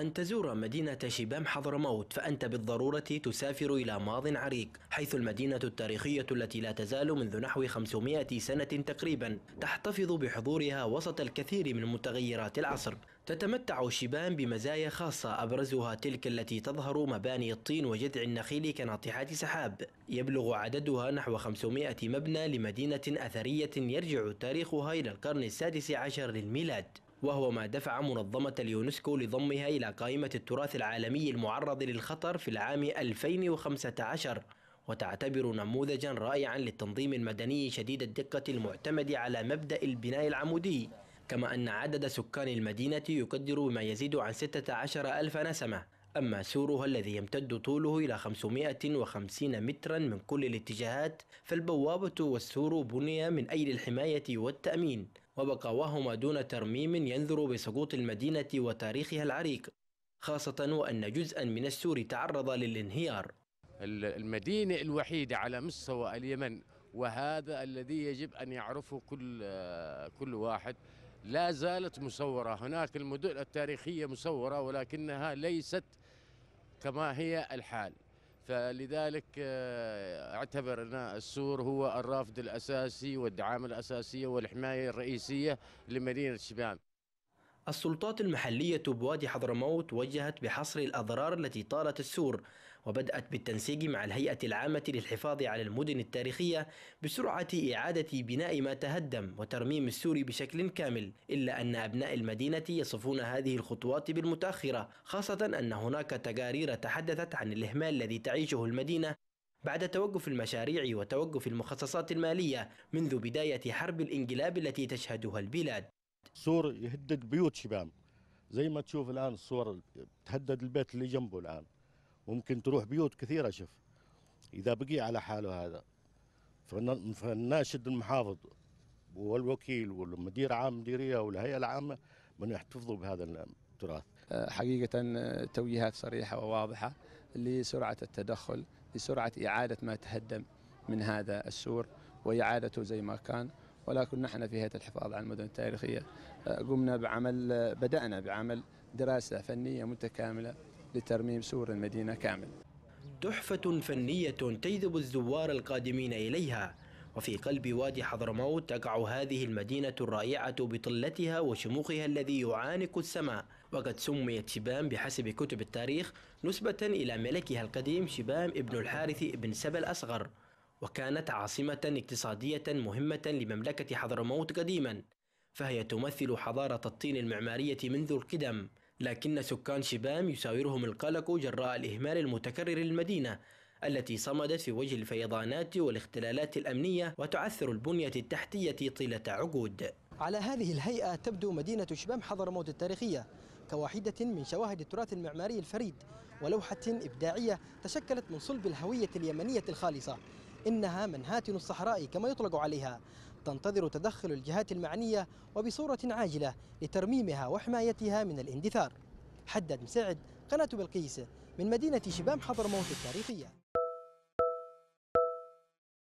أن تزور مدينة شبام حضرموت فأنت بالضرورة تسافر إلى ماض عريق حيث المدينة التاريخية التي لا تزال منذ نحو 500 سنة تقريبا تحتفظ بحضورها وسط الكثير من متغيرات العصر تتمتع شبان بمزايا خاصة أبرزها تلك التي تظهر مباني الطين وجذع النخيل كناطحات سحاب يبلغ عددها نحو 500 مبنى لمدينة أثرية يرجع تاريخها إلى القرن السادس عشر للميلاد وهو ما دفع منظمة اليونسكو لضمها إلى قائمة التراث العالمي المعرض للخطر في العام 2015 وتعتبر نموذجا رائعا للتنظيم المدني شديد الدقة المعتمد على مبدأ البناء العمودي كما أن عدد سكان المدينة يقدر ما يزيد عن 16 ألف نسمة أما سورها الذي يمتد طوله إلى 550 مترا من كل الاتجاهات فالبوابة والسور بني من أجل الحماية والتأمين وبقواهما دون ترميم ينذر بسقوط المدينة وتاريخها العريق خاصة وأن جزءا من السور تعرض للانهيار المدينة الوحيدة على مستوى اليمن وهذا الذي يجب أن يعرفه كل, كل واحد لا زالت مصورة هناك المدن التاريخية مصورة ولكنها ليست كما هي الحال فلذلك آه، اعتبر أن السور هو الرافد الأساسي والدعامة الأساسية والحماية الرئيسية لمدينة شبان. السلطات المحلية بوادي حضرموت وجهت بحصر الأضرار التي طالت السور وبدأت بالتنسيق مع الهيئة العامة للحفاظ على المدن التاريخية بسرعة إعادة بناء ما تهدم وترميم السور بشكل كامل إلا أن أبناء المدينة يصفون هذه الخطوات بالمتأخرة خاصة أن هناك تقارير تحدثت عن الإهمال الذي تعيشه المدينة بعد توقف المشاريع وتوقف المخصصات المالية منذ بداية حرب الانقلاب التي تشهدها البلاد سور يهدد بيوت شباب زي ما تشوف الآن الصور تهدد البيت اللي جنبه الآن ممكن تروح بيوت كثيره شف اذا بقي على حاله هذا فناشد المحافظ والوكيل والمدير عام مديريه والهيئه العامه من يحتفظوا بهذا التراث حقيقه توجيهات صريحه وواضحه لسرعه التدخل لسرعه اعاده ما تهدم من هذا السور واعادته زي ما كان ولكن نحن في هيئه الحفاظ على المدن التاريخيه قمنا بعمل بدانا بعمل دراسه فنيه متكامله لترميم سور المدينة كامل تحفة فنية تجذب الزوار القادمين إليها وفي قلب وادي حضرموت تقع هذه المدينة الرائعة بطلتها وشموخها الذي يعانق السماء وقد سميت شبام بحسب كتب التاريخ نسبة إلى ملكها القديم شبام ابن الحارث ابن سبا الأصغر وكانت عاصمة اقتصادية مهمة لمملكة حضرموت قديما فهي تمثل حضارة الطين المعمارية منذ القدم لكن سكان شبام يساورهم القلق جراء الإهمال المتكرر للمدينة التي صمدت في وجه الفيضانات والاختلالات الأمنية وتعثر البنية التحتية طيلة عقود على هذه الهيئة تبدو مدينة شبام حضرموت التاريخية كواحدة من شواهد التراث المعماري الفريد ولوحة إبداعية تشكلت من صلب الهوية اليمنية الخالصة إنها منهاتن الصحراء كما يطلق عليها تنتظر تدخل الجهات المعنية وبصورة عاجلة لترميمها وحمايتها من الاندثار حدد مساعد قناة بلقيس من مدينة شبام حضرموت التاريخية